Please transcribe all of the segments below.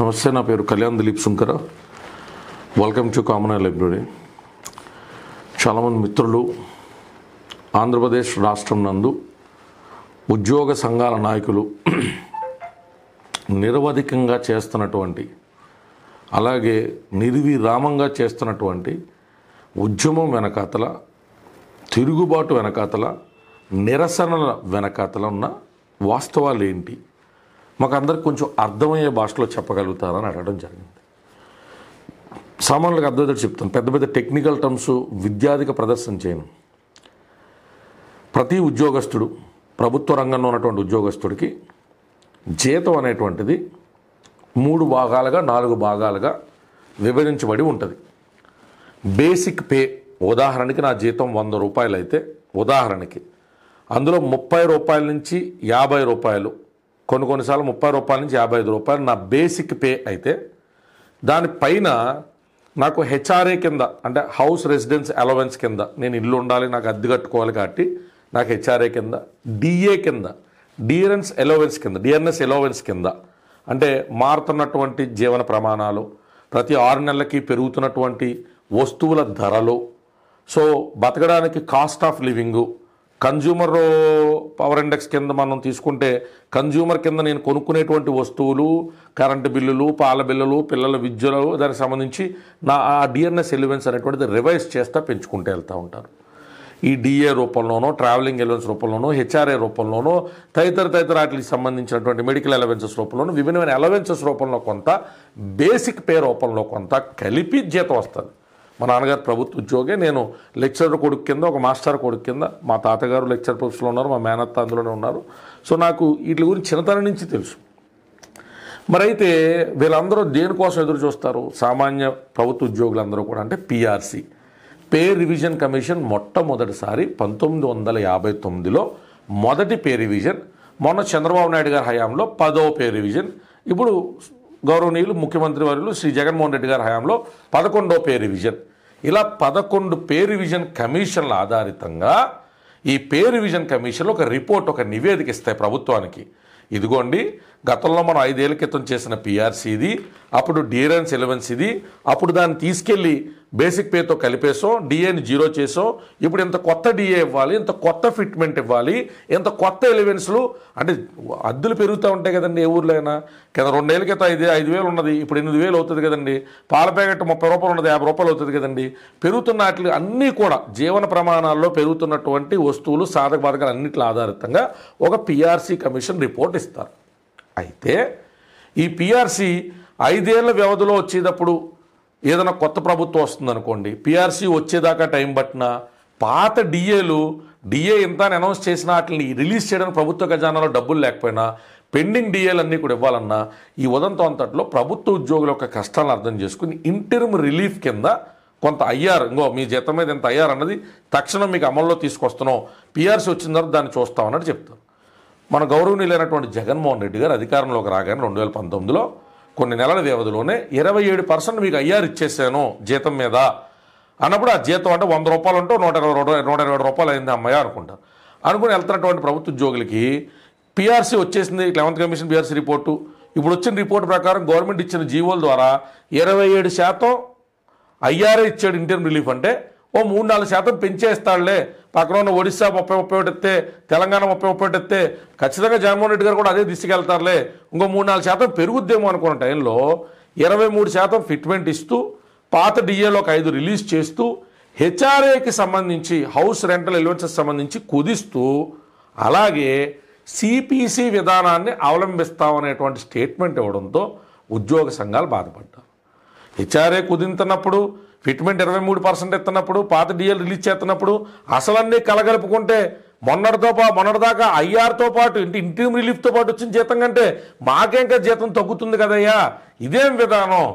నమస్తే నా పేరు Kalyan Dilip Shankara welcome to common library చాలామంది మిత్రులు ఆంధ్రప్రదేశ్ రాష్ట్రం నందు ఉద్యోగ సంఘాల నాయకులు నిరవధికంగా చేస్తున్నటువంటి అలాగే నిర్విరామంగా చేస్తున్నటువంటి ఉద్యమం వెనకాతల తిరుగుబాటు వెనకాతల నిరసనల వెనకాతల ఉన్న వాస్తవాలు ఏంటి మాకు కొంచెం అర్థమయ్యే భాషలో చెప్పగలుగుతారని అడగడం జరిగింది సామాన్యులకు అర్థమైతే చెప్తాను పెద్ద పెద్ద టెక్నికల్ టర్మ్స్ విద్యాధిక ప్రదర్శన చేయను ప్రతి ఉద్యోగస్తుడు ప్రభుత్వ రంగంలో ఉన్నటువంటి ఉద్యోగస్తుడికి జీతం అనేటువంటిది మూడు భాగాలుగా నాలుగు భాగాలుగా విభజించబడి ఉంటుంది బేసిక్ పే ఉదాహరణకి నా జీతం వంద రూపాయలు అయితే ఉదాహరణకి అందులో ముప్పై రూపాయల నుంచి యాభై రూపాయలు కొన్ని కొన్నిసార్లు ముప్పై రూపాయల నుంచి యాభై ఐదు రూపాయలు నా బేసిక్ పే అయితే దానిపైన నాకు హెచ్ఆర్ఏ కింద అంటే హౌస్ రెసిడెన్స్ అలవెన్స్ కింద నేను ఇల్లు ఉండాలి నాకు అద్దె కట్టుకోవాలి కాబట్టి నాకు హెచ్ఆర్ఏ కింద డిఏ కింద డిఎన్ఎస్ ఎలోవెన్స్ కింద డిఆర్ఎస్ ఎలోవెన్స్ కింద అంటే మారుతున్నటువంటి జీవన ప్రమాణాలు ప్రతి ఆరు నెలలకి పెరుగుతున్నటువంటి వస్తువుల ధరలు సో బతకడానికి cost of living consumer power index కింద మనం తీసుకుంటే కన్జ్యూమర్ కింద నేను కొనుక్కునేటువంటి వస్తువులు కరెంటు బిల్లులు పాల బిల్లులు పిల్లల విద్యలు దానికి సంబంధించి నా ఆ డిఎన్ఎస్ ఎలివెన్స్ అనేటువంటిది రివైజ్ చేస్తూ పెంచుకుంటూ వెళ్తూ ఉంటారు ఈ డిఏ రూపంలోనో ట్రావెలింగ్ ఎలవెన్స్ రూపంలోనో హెచ్ఆర్ఏ రూపంలోనో తదితర తదితర వాటికి సంబంధించినటువంటి మెడికల్ అలవెన్సెస్ రూపంలోనో విభిన్నమైన అలవెన్సెస్ రూపంలో కొంత బేసిక్ పే రూపంలో కొంత కలిపి జీతం వస్తుంది మా నాన్నగారు ప్రభుత్వ ఉద్యోగే నేను లెక్చరర్ కొడుకు కింద ఒక మాస్టర్ కొడుకు కింద మా తాతగారు లెక్చర్ ప్రొఫెసర్లో ఉన్నారు మా మేనత్త అందులోనే ఉన్నారు సో నాకు వీటి గురించి చిన్నతనం నుంచి తెలుసు మరైతే వీళ్ళందరూ దేనికోసం ఎదురు చూస్తారు సామాన్య ప్రభుత్వ ఉద్యోగులందరూ కూడా అంటే పిఆర్సి పే రివిజన్ కమిషన్ మొట్టమొదటిసారి పంతొమ్మిది వందల యాభై తొమ్మిదిలో మొదటి పే రివిజన్ మొన్న చంద్రబాబు నాయుడు గారి హయాంలో పదో పే రివిజన్ ఇప్పుడు గౌరవనీయులు ముఖ్యమంత్రి వర్యులు శ్రీ జగన్మోహన్ రెడ్డి గారి హయాంలో పదకొండో పే రివిజన్ ఇలా పదకొండు పే రివిజన్ కమిషన్ల ఆధారితంగా ఈ పే రివిజన్ కమిషన్లో ఒక రిపోర్ట్ ఒక నివేదిక ఇస్తాయి ప్రభుత్వానికి ఇదిగోండి గతంలో మనం ఐదేళ్ల క్రితం చేసిన పిఆర్సీ ఇది అప్పుడు డిఎన్స్ ఎలవెన్స్ ఇది అప్పుడు దాన్ని తీసుకెళ్ళి బేసిక్ పేతో కలిపేసో డిఏని జీరో చేసో ఇప్పుడు ఇంత కొత్త డిఏ ఇవ్వాలి ఇంత కొత్త ఫిట్మెంట్ ఇవ్వాలి ఇంత కొత్త ఎలివెన్స్లు అంటే అద్దులు పెరుగుతూ ఉంటాయి కదండి ఏ ఊర్లో అయినా కింద రెండేళ్ళ క్రితం ఐదు ఐదు వేలు ఉన్నది ఇప్పుడు ఎనిమిది వేలు అవుతుంది కదండి పాల ప్యాకెట్ ముప్పై రూపాయలు ఉన్నది యాభై రూపాయలు అవుతుంది కదండి పెరుగుతున్న వాటి అన్నీ కూడా జీవన ప్రమాణాల్లో పెరుగుతున్నటువంటి వస్తువులు సాధక బాధకాలు అన్నింటిలో ఆధారితంగా ఒక పిఆర్సీ కమిషన్ రిపోర్ట్ ఇస్తారు అయితే ఈ పిఆర్సీ ఐదేళ్ల వ్యవధిలో వచ్చేటప్పుడు ఏదైనా కొత్త ప్రభుత్వం వస్తుందనుకోండి పిఆర్సీ వచ్చేదాకా టైం పట్టినా పాత డిఏలు డిఏ ఇంత అనౌన్స్ చేసిన వాటిని రిలీజ్ చేయడానికి ప్రభుత్వ ఖజానాలో డబ్బులు లేకపోయినా పెండింగ్ డిఏలు అన్నీ కూడా ఇవ్వాలన్నా ఈ ఉదంతో అంతట్లో ప్రభుత్వ ఉద్యోగుల యొక్క కష్టాలను అర్థం చేసుకుని ఇంటర్మ్ రిలీఫ్ కింద కొంత అయ్యారు ఇంకో మీ జీతం మీద ఎంత అయ్యారు అన్నది తక్షణం మీకు అమల్లో తీసుకొస్తున్నాం పిఆర్సీ వచ్చిన తర్వాత దాన్ని చూస్తామన్నట్టు చెప్తారు మన గౌరవనీయులైనటువంటి జగన్మోహన్ రెడ్డి గారు అధికారంలోకి రాగానే రెండు వేల పంతొమ్మిదిలో కొన్ని నెలల వ్యవధిలోనే ఇరవై ఏడు పర్సెంట్ మీకు అయ్యారు ఇచ్చేసాను జీతం మీద అన్నప్పుడు ఆ జీతం అంటే వంద రూపాయలు ఉంటే నూట ఇరవై నూట ఇరవై రూపాయలు అయింది అమ్మాయి అనుకుంటారు అనుకుని వెళ్తున్నటువంటి ప్రభుత్వ ఉద్యోగులకి పిఆర్సీ వచ్చేసింది లెవెంత్ కమిషన్ పిఆర్సీ రిపోర్టు ఇప్పుడు వచ్చిన రిపోర్ట్ ప్రకారం గవర్నమెంట్ ఇచ్చిన జీవోల ద్వారా ఇరవై ఏడు శాతం ఐఆర్ఏ ఇచ్చాడు ఇంటర్మ్ రిలీఫ్ అంటే ఓ మూడు నాలుగు శాతం పెంచేస్తాడులే పక్కన ఉన్న ఒడిశా ముప్పై ముప్పై ఒకటి ఎత్తే తెలంగాణ ముప్పై ముప్పై ఒకటి ఎత్తే ఖచ్చితంగా జగన్మోహన్ రెడ్డి గారు కూడా అదే దిశకెళ్తారులే ఇంకో మూడు నాలుగు శాతం పెరుగుద్దేమో అనుకున్న టైంలో ఇరవై మూడు శాతం ఫిట్మెంట్ ఇస్తూ పాత డిఏలో ఒక ఐదు రిలీజ్ చేస్తూ హెచ్ఆర్ఏకి సంబంధించి హౌస్ రెంటల్ ఎలివెన్సెస్ సంబంధించి కుదిస్తూ అలాగే సిపిసి విధానాన్ని అవలంబిస్తామనేటువంటి స్టేట్మెంట్ ఇవ్వడంతో ఉద్యోగ సంఘాలు బాధపడ్డారు హెచ్ఆర్ఏ కుదింతున్నప్పుడు ఫిట్మెంట్ ఇరవై మూడు పర్సెంట్ ఇస్తున్నప్పుడు పాత డిఎల్ రిలీజ్ చేస్తున్నప్పుడు అసలన్నీ కలగలుపుకుంటే మొన్నటితో పా మొన్నటిదాకా ఐఆర్తో పాటు ఇంటి ఇంటీమ్ రిలీఫ్తో పాటు వచ్చిన జీతం కంటే మాకేంక జీతం తగ్గుతుంది కదయ్యా ఇదేం విధానం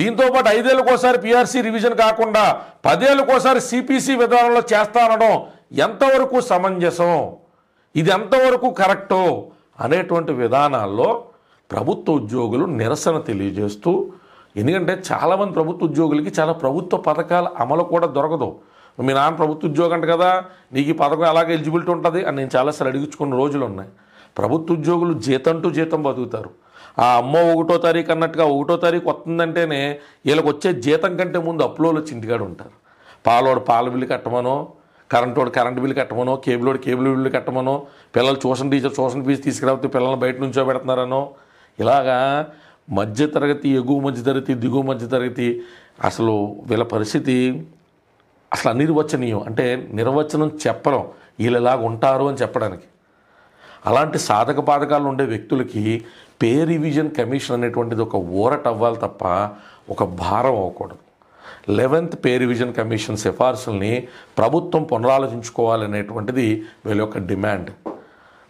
దీంతోపాటు ఐదేళ్ళకోసారి పిఆర్సీ రివిజన్ కాకుండా పదేళ్ళకోసారి సిపిసి విధానంలో చేస్తానడం ఎంతవరకు సమంజసం ఇది ఎంతవరకు కరెక్టో అనేటువంటి విధానాల్లో ప్రభుత్వ ఉద్యోగులు నిరసన తెలియజేస్తూ ఎందుకంటే చాలామంది ప్రభుత్వ ఉద్యోగులకి చాలా ప్రభుత్వ పథకాల అమలు కూడా దొరకదు మీ నాన్న ప్రభుత్వ ఉద్యోగం అంట కదా నీకు ఈ పథకం అలాగే ఎలిజిబిలిటీ ఉంటుంది అని నేను చాలాసార్లు అడిగించుకున్న రోజులు ఉన్నాయి ప్రభుత్వ ఉద్యోగులు జీతంటూ జీతం బతుకుతారు ఆ అమ్మో ఒకటో తారీఖు అన్నట్టుగా ఒకటో తారీఖు వస్తుందంటేనే వీళ్ళకి వచ్చే జీతం కంటే ముందు అప్పులో చింటిగాడు ఉంటారు పాలోడు పాల బిల్లు కట్టమనో కరెంటు వాడు కరెంట్ బిల్లు కట్టమనో కేబుల్ వాడు కేబుల్ బిల్లు కట్టమనో పిల్లలు ట్యూషన్ టీచర్ ట్యూషన్ ఫీజు తీసుకురాకపోతే పిల్లల్ని బయట నుంచో పెడుతున్నారనో ఇలాగా మధ్యతరగతి ఎగువ మధ్యతరగతి దిగువ మధ్యతరగతి అసలు వీళ్ళ పరిస్థితి అసలు అనిర్వచనీయం అంటే నిర్వచనం చెప్పడం వీళ్ళలాగా ఉంటారు అని చెప్పడానికి అలాంటి సాధక బాధకాలు ఉండే వ్యక్తులకి పే రివిజన్ కమిషన్ అనేటువంటిది ఒక ఊరట అవ్వాలి తప్ప ఒక భారం అవ్వకూడదు లెవెన్త్ పే రివిజన్ కమిషన్ సిఫార్సుల్ని ప్రభుత్వం పునరాలోచించుకోవాలనేటువంటిది వీళ్ళ యొక్క డిమాండ్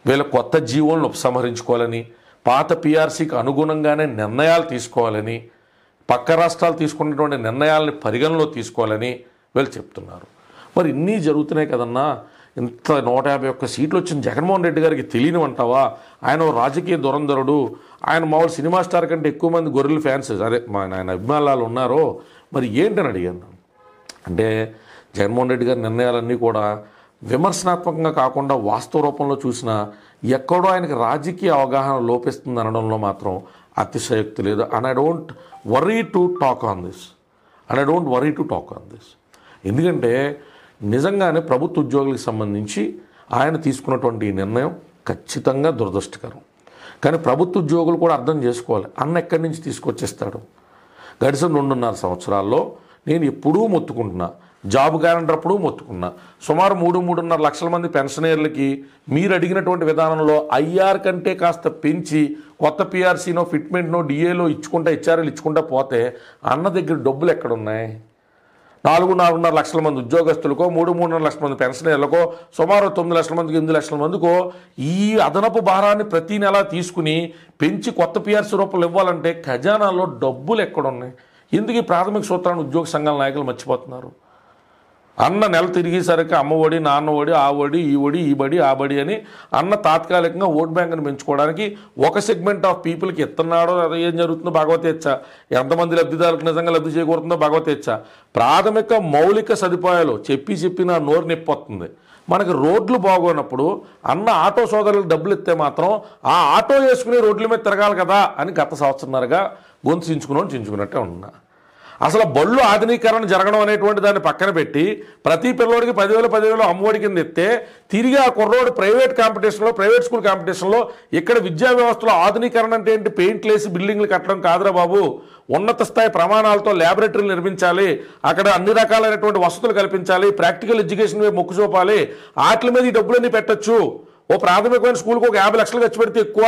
వీళ్ళ కొత్త జీవోలను ఉపసంహరించుకోవాలని పాత పీఆర్సీకి అనుగుణంగానే నిర్ణయాలు తీసుకోవాలని పక్క రాష్ట్రాలు తీసుకున్నటువంటి నిర్ణయాలని పరిగణలో తీసుకోవాలని వీళ్ళు చెప్తున్నారు మరి ఇన్ని జరుగుతున్నాయి కదన్నా ఇంత నూట యాభై ఒక్క సీట్లు వచ్చిన జగన్మోహన్ రెడ్డి గారికి తెలియని అంటావా ఆయన రాజకీయ దురంధరుడు ఆయన మామూలు సినిమా స్టార్ కంటే ఎక్కువ మంది గొర్రెలు ఫ్యాన్స్ అదే మా ఆయన అభిమానులు ఉన్నారో మరి ఏంటని అడిగాను అంటే జగన్మోహన్ రెడ్డి గారి నిర్ణయాలన్నీ కూడా విమర్శనాత్మకంగా కాకుండా వాస్తవ రూపంలో చూసినా ఎక్కడో ఆయనకి రాజకీయ అవగాహన లోపిస్తుంది అనడంలో మాత్రం అతిశయోక్తి లేదు and I don't worry to talk on this and I don't worry to talk on this ఎందుకంటే నిజంగానే ప్రభుత్వ ఉద్యోగులకు సంబంధించి ఆయన తీసుకున్నటువంటి ఈ నిర్ణయం ఖచ్చితంగా దురదృష్టకరం కానీ ప్రభుత్వ ఉద్యోగులు కూడా అర్థం చేసుకోవాలి అన్న ఎక్కడి నుంచి తీసుకొచ్చేస్తాడు గడిచిన రెండున్నర సంవత్సరాల్లో నేను ఎప్పుడూ మొత్తుకుంటున్నా జాబ్ గ్యారంటీ అప్పుడు మొత్తుకున్నా సుమారు మూడు మూడున్నర లక్షల మంది పెన్షనర్లకి మీరు అడిగినటువంటి విధానంలో ఐఆర్ కంటే కాస్త పెంచి కొత్త పిఆర్సీనో ఫిట్మెంట్నో డిఏలో ఇచ్చుకుంటా హెచ్ఆర్ఎలు ఇచ్చుకుంటా పోతే అన్న దగ్గర డబ్బులు ఎక్కడున్నాయి నాలుగు నాలుగున్నర లక్షల మంది ఉద్యోగస్తులకో మూడు మూడున్నర లక్షల మంది పెన్షనర్లకో సుమారు తొమ్మిది లక్షల మందికి ఎనిమిది లక్షల మందికో ఈ అదనపు భారాన్ని ప్రతీ నెల తీసుకుని పెంచి కొత్త పిఆర్సీ రూపంలో ఇవ్వాలంటే ఖజానాలో డబ్బులు ఎక్కడున్నాయి ఎందుకు ఈ ప్రాథమిక సూత్రాన్ని ఉద్యోగ సంఘాల నాయకులు మర్చిపోతున్నారు అన్న నెల తిరిగేసరికి అమ్మ ఒడి నాన్న ఒడి ఆ ఒడి ఈ ఒడి ఈ బడి ఆ బడి అని అన్న తాత్కాలికంగా ఓట్ బ్యాంక్ని పెంచుకోవడానికి ఒక సెగ్మెంట్ ఆఫ్ పీపుల్కి ఇస్తున్నాడో అది ఏం జరుగుతుందో భగవతేచ్ఛ ఎంతమంది లబ్ధిదారులకు నిజంగా లబ్ధి చేకూరుతుందో భగవతేచ్ఛ ప్రాథమిక మౌలిక సదుపాయాలు చెప్పి చెప్పిన నోరు నొప్పి మనకి రోడ్లు బాగోనప్పుడు అన్న ఆటో సోదరులు డబ్బులు ఇస్తే మాత్రం ఆ ఆటో వేసుకుని రోడ్ల మీద తిరగాలి కదా అని గత సంవత్సరంగా గొంతు చించుకున్నాను చించుకున్నట్టే ఉన్నా అసలు బళ్ళు ఆధునీకరణ జరగడం అనేటువంటి దాన్ని పక్కన పెట్టి ప్రతి పిల్లోడికి పదివేలు పదివేలు అమ్మఒడి కింద ఎత్తే తిరిగి ఆ కుర్రోడు ప్రైవేట్ కాంపిటీషన్లో ప్రైవేట్ స్కూల్ కాంపిటీషన్లో ఇక్కడ విద్యా వ్యవస్థలో ఆధునీకరణ అంటే ఏంటి పెయింట్లు వేసి బిల్డింగ్లు కట్టడం కాదురా బాబు ఉన్నత స్థాయి ప్రమాణాలతో ల్యాబొరేటరీలు నిర్మించాలి అక్కడ అన్ని రకాలైనటువంటి వసతులు కల్పించాలి ప్రాక్టికల్ ఎడ్యుకేషన్ మీద మొక్కు చూపాలి వాటి మీద ఈ డబ్బులన్నీ పెట్టచ్చు ఓ ప్రాథమికమైన స్కూల్కి ఒక యాభై లక్షలు ఖర్చు పెడితే ఎక్కువ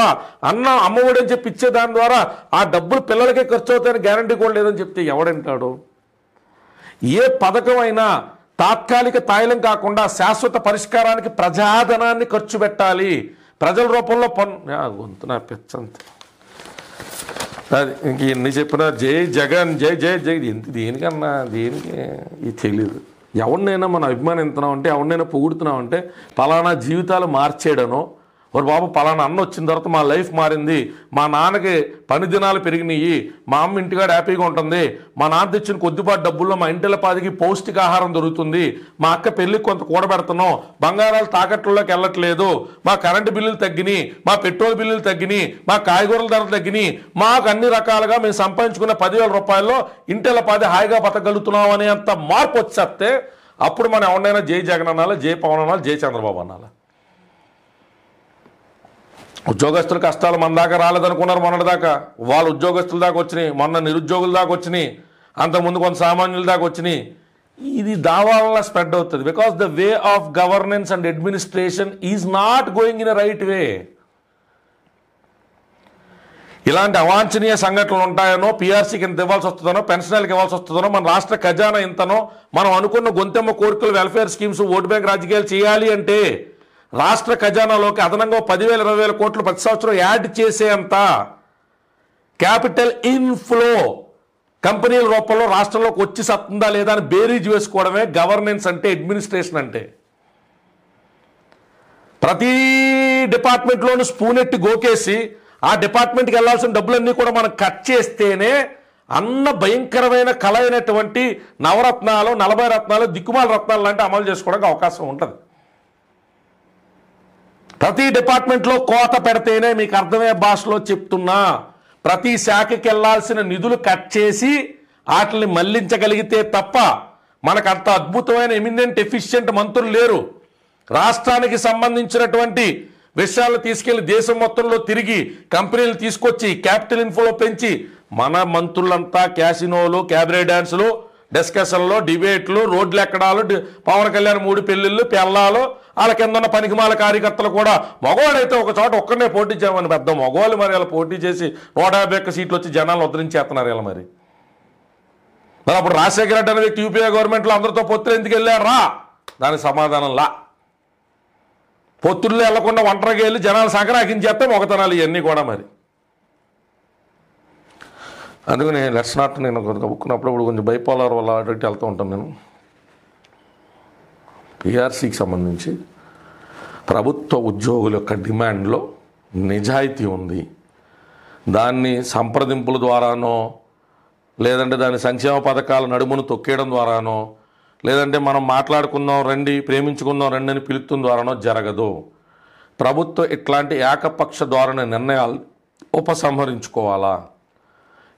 అన్న అమ్మఒడి అని చెప్పి ఇచ్చే దాని ద్వారా ఆ డబ్బులు పిల్లలకే ఖర్చు అవుతాయని గ్యారంటీ కూడా లేదని చెప్తే ఎవడంటాడు ఏ పథకం అయినా తాత్కాలిక తాయిలం కాకుండా శాశ్వత పరిష్కారానికి ప్రజాధనాన్ని ఖర్చు పెట్టాలి ప్రజల రూపంలో పన్ను గొంతు నా పెచ్చంత అది ఇంక ఎన్ని చెప్పినా జై జగన్ జై జై జై ఎంత దేనికన్నా దేనికి ఇది తెలియదు ఎవరినైనా మనం అభిమానిస్తున్నాం అంటే ఎవరినైనా పొగుడుతున్నాం అంటే పలానా జీవితాలు మార్చేయడనో మరి బాబు పలానా అన్న వచ్చిన తర్వాత మా లైఫ్ మారింది మా నాన్నకి పని దినాలు పెరిగినాయి మా అమ్మ ఇంటికాడ హ్యాపీగా ఉంటుంది మా నాన్న తెచ్చిన కొద్దిపాటు డబ్బుల్లో మా ఇంటిల పాదికి పౌష్టికాహారం దొరుకుతుంది మా అక్క పెళ్ళికి కొంత కూడబెడుతున్నాం బంగారాలు తాకట్లలోకి వెళ్ళట్లేదు మా కరెంటు బిల్లులు తగ్గినాయి మా పెట్రోల్ బిల్లులు తగ్గినాయి మా కాయగూరల ధరలు తగ్గినాయి మాకు అన్ని రకాలుగా మేము సంపాదించుకున్న పదివేల రూపాయల్లో ఇంటిల పాది హాయిగా బతకగలుగుతున్నాం అనేంత మార్పు వచ్చేస్తే అప్పుడు మనం ఎవరినైనా జై జగన్ అనాలి జై పవన్ అనాలి జై చంద్రబాబు అనాలి ఉద్యోగస్తుల కష్టాలు మన దాకా రాలేదనుకున్నారు మొన్నటిదాకా వాళ్ళ ఉద్యోగస్తుల దాకా వచ్చినాయి మొన్న నిరుద్యోగుల దాకా వచ్చినాయి అంతకుముందు కొంత సామాన్యుల దాకా వచ్చినాయి ఇది దావా వల్ల స్ప్రెడ్ అవుతుంది because the way of governance and administration is not going in right way ఇలాంటి అవాంఛనీయ సంఘటనలు ఉంటాయనో పీఆర్సీకి ఇంత ఇవ్వాల్సి వస్తుందనో పెన్షనర్లకు ఇవ్వాల్సి వస్తుందనో మన రాష్ట్ర ఖజానా ఇంతనో మనం అనుకున్న గొంతెమ్మ కోరికలు వెల్ఫేర్ స్కీమ్స్ ఓటు బ్యాంక్ రాజకీయాలు చేయాలి అంటే రాష్ట్ర ఖజానాలోకి అదనంగా పదివేల ఇరవై వేల కోట్లు ప్రతి సంవత్సరం యాడ్ చేసేంత క్యాపిటల్ ఇన్ఫ్లో కంపెనీల రూపంలో రాష్ట్రంలోకి వచ్చి సత్తుందా లేదా అని బేరీజ్ వేసుకోవడమే గవర్నెన్స్ అంటే అడ్మినిస్ట్రేషన్ అంటే ప్రతి డిపార్ట్మెంట్లోనూ స్పూనెట్టి గోకేసి ఆ డిపార్ట్మెంట్కి వెళ్లాల్సిన డబ్బులన్నీ కూడా మనం కట్ చేస్తేనే అన్న భయంకరమైన కళ అయినటువంటి నవరత్నాలు నలభై రత్నాలు దిక్కుమాల రత్నాలు లాంటి అమలు చేసుకోవడానికి అవకాశం ఉంటుంది ప్రతి డిపార్ట్మెంట్లో కోత పెడితేనే మీకు అర్థమయ్యే భాషలో చెప్తున్నా ప్రతి శాఖకి వెళ్లాల్సిన నిధులు కట్ చేసి వాటిని మళ్లించగలిగితే తప్ప మనకు అంత అద్భుతమైన ఎమినెంట్ ఎఫిషియెంట్ మంత్రులు లేరు రాష్ట్రానికి సంబంధించినటువంటి విషయాలు తీసుకెళ్లి దేశం మొత్తంలో తిరిగి కంపెనీలు తీసుకొచ్చి క్యాపిటల్ ఇన్ఫోలో పెంచి మన మంత్రులంతా క్యాసినోలు క్యాబరే డ్యాన్సులు డిస్కషన్లు డిబేట్లు రోడ్లు ఎక్కడాలు పవన్ కళ్యాణ్ మూడు పెళ్ళిళ్ళు పెళ్ళాలు వాళ్ళ కింద ఉన్న పనికిమాల కార్యకర్తలు కూడా మగవాడైతే ఒక చోట ఒక్కడనే పోటీ చేయమని పెద్ద మగవాళ్ళు మరి వాళ్ళు పోటీ చేసి నూట యాభై ఒక్క సీట్లు వచ్చి జనాలు ఉద్ధరించేస్తున్నారు ఇలా మరి మరి అప్పుడు రాజశేఖర రెడ్డి అనే వ్యక్తి యూపీఏ గవర్నమెంట్లో అందరితో పొత్తులు ఎందుకు వెళ్ళారా దానికి సమాధానంలా లా పొత్తుల్లో వెళ్లకుండా ఒంటరికి వెళ్ళి జనాలు సంక్రాకించేస్తే మొగతనాలు ఇవన్నీ కూడా మరి అందుకని లెట్స్ నాట్ నేను కొద్దిగా ఉక్కున్నప్పుడు కొంచెం బైపోలార్ వల్ల అటు వెళ్తూ ఉంటాను నేను పిఆర్సీకి సంబంధించి ప్రభుత్వ ఉద్యోగుల యొక్క డిమాండ్లో నిజాయితీ ఉంది దాన్ని సంప్రదింపుల ద్వారానో లేదంటే దాని సంక్షేమ పథకాల నడుమును తొక్కేయడం ద్వారానో లేదంటే మనం మాట్లాడుకుందాం రండి ప్రేమించుకుందాం రండి అని పిలుపుతున్న ద్వారానో జరగదు ప్రభుత్వం ఇట్లాంటి ఏకపక్ష ధోరణి నిర్ణయాలు ఉపసంహరించుకోవాలా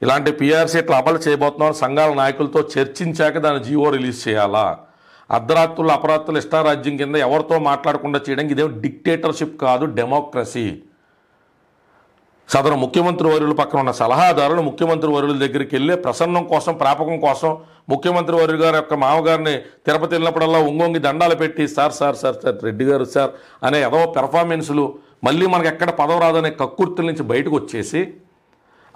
ఇలాంటి పిఆర్సీ ఇట్లా అమలు చేయబోతున్నాం సంఘాల నాయకులతో చర్చించాక దాని జీవో రిలీజ్ చేయాలా అర్ధరాత్రులు అపరాత్రులు ఇష్టారాజ్యం కింద ఎవరితో మాట్లాడకుండా చేయడానికి ఇదేం డిక్టేటర్షిప్ కాదు డెమోక్రసీ సదరు ముఖ్యమంత్రి వర్యుల పక్కన ఉన్న సలహాదారులు ముఖ్యమంత్రి వర్యుల దగ్గరికి వెళ్ళి ప్రసన్నం కోసం ప్రాపకం కోసం ముఖ్యమంత్రి వర్యుల గారి యొక్క మామగారిని తిరుపతి వెళ్ళినప్పుడల్లా ఒంగొంగి దండాలు పెట్టి sir sir sir sir Reddy garu sir అనే ఏదో పెర్ఫార్మెన్స్లు మళ్ళీ మనకు ఎక్కడ పదవ రాదనే కక్కుర్తుల నుంచి బయటకు వచ్చేసి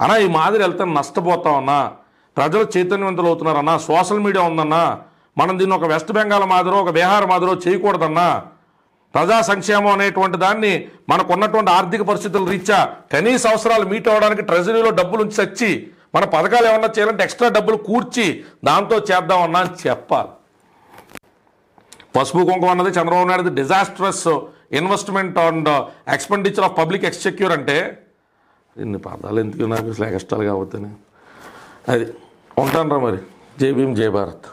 అన్నా ఈ మాదిరి వెళ్తే నష్టపోతామన్నా ప్రజలు చైతన్యవంతులు అవుతున్నారన్నా సోషల్ మీడియా ఉందన్నా మనం దీన్ని ఒక వెస్ట్ బెంగాల్ మాదిరో ఒక బీహార్ మాదిరో చేయకూడదన్నా ప్రజా సంక్షేమం అనేటువంటి దాన్ని మనకున్నటువంటి ఆర్థిక పరిస్థితుల రీత్యా కనీస అవసరాలు మీట్ అవ్వడానికి ట్రెజరీలో డబ్బులు వచ్చి మన పథకాలు ఏమన్నా చేయాలంటే ఎక్స్ట్రా డబ్బులు కూర్చి దాంతో చేద్దామన్నా అని చెప్పాలి పసుపు కుంకుమ అన్నది Chandrababu Naidu disastrous investment and expenditure of public exchequer అంటే ఇన్ని పదాలు ఎందుకు నాకు అసలు కష్టాలు కావద్దని అది రా మరి జై భీమ్ జై భారత్